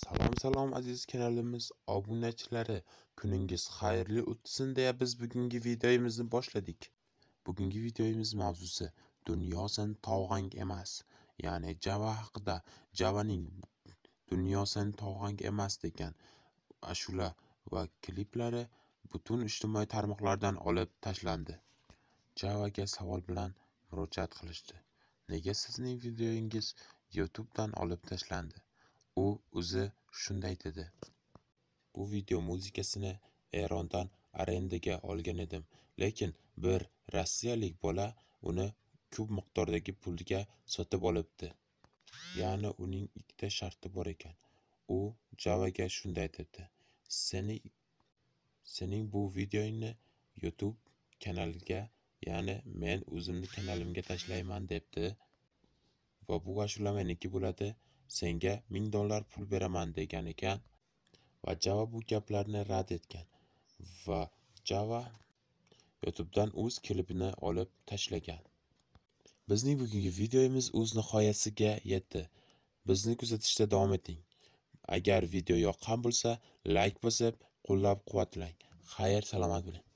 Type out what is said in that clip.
Salom salom aziz kanalimiz obunachilari, kuningiz xayrli o'tsin deya biz bugungi videomizni boshladik. Bugungi videomiz mavzusi dunyosin tog'ang emas, ya'ni Java haqida. Javaning dunyosin tog'ang emas degan ashula va kliplari butun ijtimoiy tarmoqlardan olib tashlandi. Javaga savol bilan murojaat qilishdi. Nega sizning YouTube YouTube'dan olib tashlandi? u o'zi shunday dedi bu video muzikasini erondan arendaga olgan edim lekin bir rossiyalik bola uni ko'p miqdordagi pulga sotib olibdi ya'ni uning ikkita sharti bor ekan u javaga shunday dedi seni sening bu videongni youtube kanaliga ya'ni men o'zimni kanalimga tashlayman debdi va bu ashula meniki bo'ladi senga ming dollar pul beraman degan ekan va java bu gaplarni rad etgan va java youtubedan o'z klipini olib tashlagan bizning bugungi videomiz o'z nihoyasiga yetdi bizni kuzatishda davom eting agar video yoqqan bo'lsa layk bosib qo'llab quvvatlang xayr salomat bo'ling